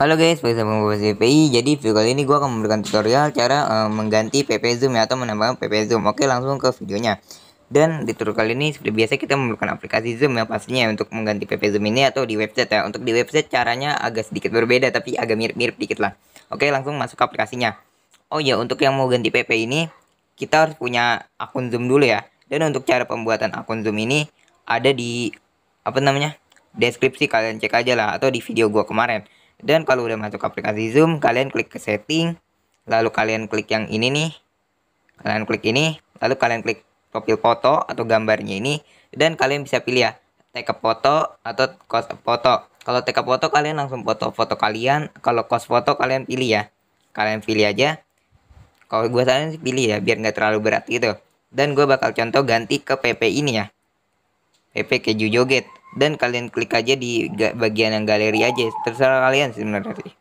Halo guys, selamat gue PPI. Jadi video kali ini gue akan memberikan tutorial cara uh, mengganti PP Zoom ya atau menambahkan PP Zoom. Oke, langsung ke videonya. Dan di tutorial kali ini seperti biasa kita memerlukan aplikasi Zoom ya pastinya untuk mengganti PP Zoom ini atau di website ya. Untuk di website caranya agak sedikit berbeda tapi agak mirip-mirip dikit lah. Oke, langsung masuk ke aplikasinya. Oh ya, untuk yang mau ganti PP ini kita harus punya akun Zoom dulu ya. Dan untuk cara pembuatan akun Zoom ini ada di apa namanya? deskripsi kalian cek aja lah atau di video gue kemarin. Dan kalau udah masuk aplikasi Zoom, kalian klik ke setting, lalu kalian klik yang ini nih. Kalian klik ini, lalu kalian klik profil foto atau gambarnya ini dan kalian bisa pilih ya take a foto atau cost a foto. Kalau take a foto kalian langsung foto foto kalian, kalau cost foto kalian pilih ya. Kalian pilih aja. Kalau gue saran sih pilih ya biar nggak terlalu berat gitu. Dan gue bakal contoh ganti ke PP ini ya. PP keju joget dan kalian klik aja di bagian yang galeri aja terserah kalian sebenarnya sih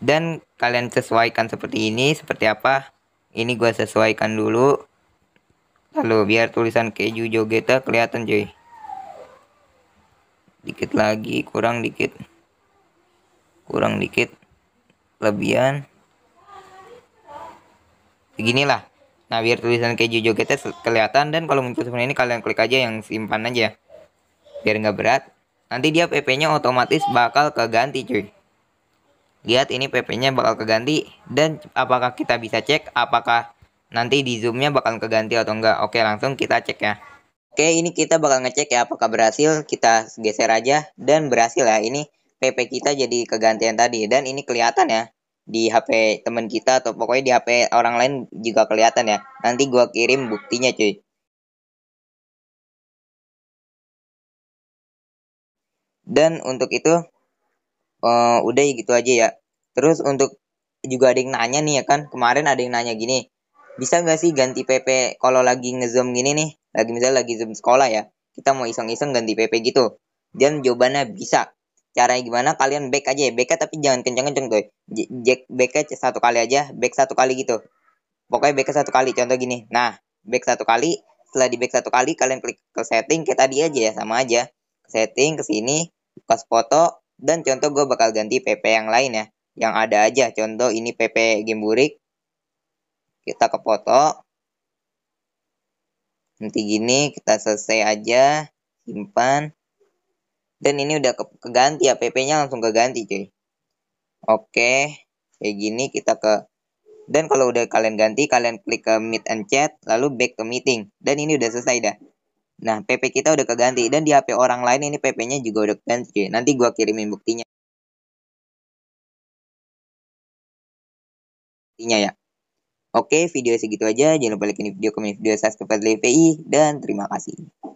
dan kalian sesuaikan seperti ini seperti apa ini gua sesuaikan dulu lalu biar tulisan keju jogeta kelihatan cuy dikit lagi kurang dikit kurang dikit lebihan beginilah nah biar tulisan keju jogeta kelihatan dan kalau muncul seperti ini kalian klik aja yang simpan aja biar nggak berat nanti dia PP-nya otomatis bakal keganti cuy lihat ini PP-nya bakal keganti dan apakah kita bisa cek apakah nanti di zoomnya bakal keganti atau enggak oke langsung kita cek ya oke ini kita bakal ngecek ya apakah berhasil kita geser aja dan berhasil ya ini PP kita jadi kegantian tadi dan ini kelihatan ya di HP temen kita atau pokoknya di HP orang lain juga kelihatan ya nanti gua kirim buktinya cuy Dan untuk itu uh, udah gitu aja ya. Terus untuk juga ada yang nanya nih ya kan, kemarin ada yang nanya gini, bisa nggak sih ganti PP kalau lagi ngezoom gini nih, lagi misalnya lagi zoom sekolah ya, kita mau iseng-iseng ganti PP gitu. Dan jawabannya bisa. Caranya gimana? Kalian back aja ya, back tapi jangan kenceng-kenceng tuh. Jack back satu kali aja, back satu kali gitu. Pokoknya back satu kali, contoh gini. Nah, back satu kali, setelah di back satu kali kalian klik ke setting kayak tadi aja ya sama aja setting ke sini bekas foto, dan contoh gue bakal ganti PP yang lain ya. Yang ada aja, contoh ini PP Gemburik. Kita ke foto. Nanti gini, kita selesai aja. Simpan. Dan ini udah ke keganti ya, PP-nya langsung keganti cuy. Oke, kayak gini kita ke dan kalau udah kalian ganti, kalian klik ke meet and chat, lalu back ke meeting. Dan ini udah selesai dah. Nah, PP kita udah keganti dan di HP orang lain ini PP-nya juga udah keganti. Nanti gua kirimin buktinya. Buktinya ya. Oke, video segitu aja. Jangan lupa like ini video, komen video, subscribe LVI dan terima kasih.